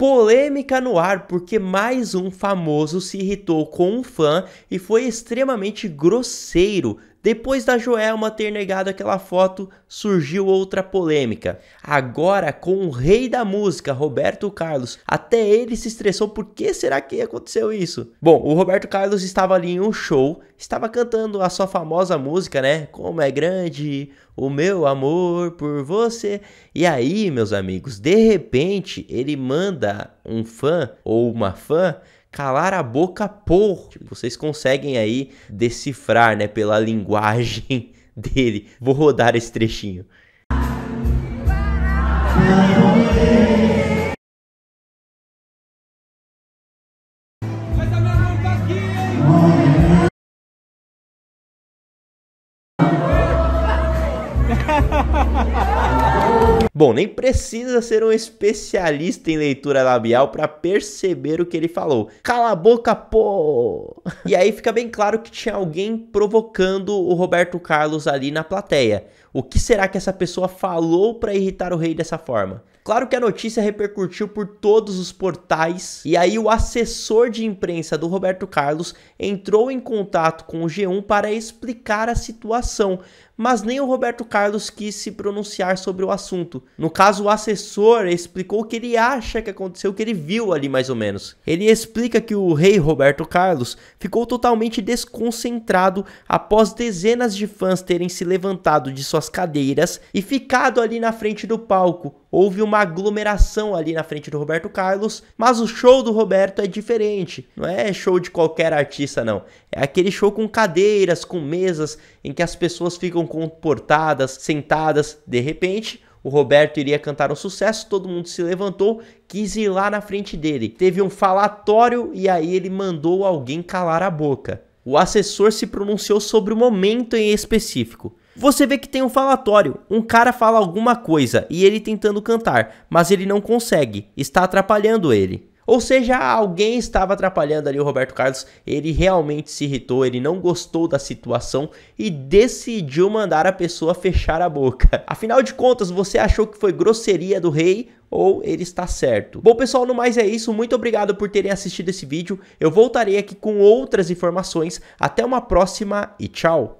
Polêmica no ar porque mais um famoso se irritou com um fã e foi extremamente grosseiro depois da Joelma ter negado aquela foto, surgiu outra polêmica. Agora com o rei da música, Roberto Carlos, até ele se estressou por que será que aconteceu isso? Bom, o Roberto Carlos estava ali em um show, estava cantando a sua famosa música, né? Como é grande o meu amor por você. E aí, meus amigos, de repente ele manda um fã ou uma fã Calar a boca, porra! Tipo, vocês conseguem aí decifrar, né, pela linguagem dele. Vou rodar esse trechinho. Bom, nem precisa ser um especialista em leitura labial para perceber o que ele falou. Cala a boca, pô! E aí fica bem claro que tinha alguém provocando o Roberto Carlos ali na plateia. O que será que essa pessoa falou para irritar o rei dessa forma? Claro que a notícia repercutiu por todos os portais e aí o assessor de imprensa do Roberto Carlos entrou em contato com o G1 para explicar a situação, mas nem o Roberto Carlos quis se pronunciar sobre o assunto. No caso, o assessor explicou o que ele acha que aconteceu, o que ele viu ali mais ou menos. Ele explica que o rei Roberto Carlos ficou totalmente desconcentrado após dezenas de fãs terem se levantado de suas cadeiras e ficado ali na frente do palco, houve uma aglomeração ali na frente do Roberto Carlos, mas o show do Roberto é diferente. Não é show de qualquer artista, não. É aquele show com cadeiras, com mesas, em que as pessoas ficam comportadas, sentadas. De repente, o Roberto iria cantar um sucesso, todo mundo se levantou, quis ir lá na frente dele. Teve um falatório e aí ele mandou alguém calar a boca. O assessor se pronunciou sobre o momento em específico. Você vê que tem um falatório, um cara fala alguma coisa e ele tentando cantar, mas ele não consegue, está atrapalhando ele. Ou seja, alguém estava atrapalhando ali o Roberto Carlos, ele realmente se irritou, ele não gostou da situação e decidiu mandar a pessoa fechar a boca. Afinal de contas, você achou que foi grosseria do rei ou ele está certo. Bom pessoal, no mais é isso, muito obrigado por terem assistido esse vídeo, eu voltarei aqui com outras informações, até uma próxima e tchau!